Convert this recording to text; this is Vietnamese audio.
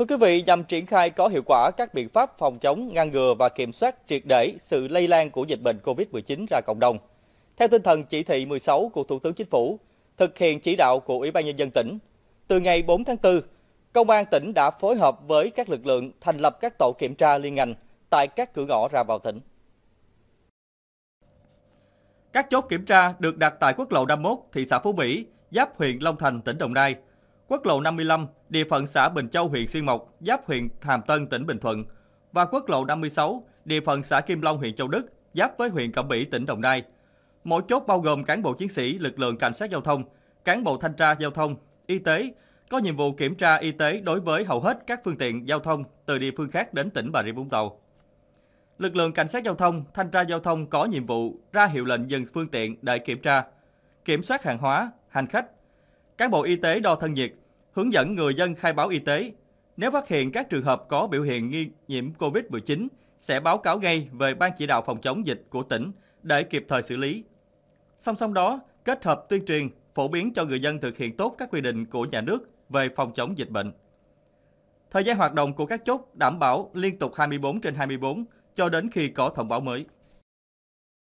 Thưa quý vị, nhằm triển khai có hiệu quả các biện pháp phòng chống, ngăn ngừa và kiểm soát triệt để sự lây lan của dịch bệnh COVID-19 ra cộng đồng. Theo tinh thần chỉ thị 16 của Thủ tướng Chính phủ, thực hiện chỉ đạo của Ủy ban Nhân dân tỉnh, từ ngày 4 tháng 4, Công an tỉnh đã phối hợp với các lực lượng thành lập các tổ kiểm tra liên ngành tại các cửa ngõ ra vào tỉnh. Các chốt kiểm tra được đặt tại quốc lộ 51, thị xã Phú Mỹ, giáp huyện Long Thành, tỉnh Đồng Nai – quốc lộ 55, địa phận xã Bình Châu, huyện Xuyên Mộc, giáp huyện Hàm Tân, tỉnh Bình Thuận và quốc lộ 56, địa phận xã Kim Long, huyện Châu Đức, giáp với huyện Cẩm Mỹ, tỉnh Đồng Nai. Mỗi chốt bao gồm cán bộ chiến sĩ, lực lượng cảnh sát giao thông, cán bộ thanh tra giao thông, y tế, có nhiệm vụ kiểm tra y tế đối với hầu hết các phương tiện giao thông từ địa phương khác đến tỉnh Bà Rịa Vũng Tàu. Lực lượng cảnh sát giao thông, thanh tra giao thông có nhiệm vụ ra hiệu lệnh dừng phương tiện để kiểm tra, kiểm soát hàng hóa, hành khách Cán bộ y tế đo thân nhiệt, hướng dẫn người dân khai báo y tế. Nếu phát hiện các trường hợp có biểu hiện nghi nhiễm COVID-19, sẽ báo cáo ngay về Ban chỉ đạo phòng chống dịch của tỉnh để kịp thời xử lý. Song song đó, kết hợp tuyên truyền, phổ biến cho người dân thực hiện tốt các quy định của nhà nước về phòng chống dịch bệnh. Thời gian hoạt động của các chốt đảm bảo liên tục 24 trên 24 cho đến khi có thông báo mới.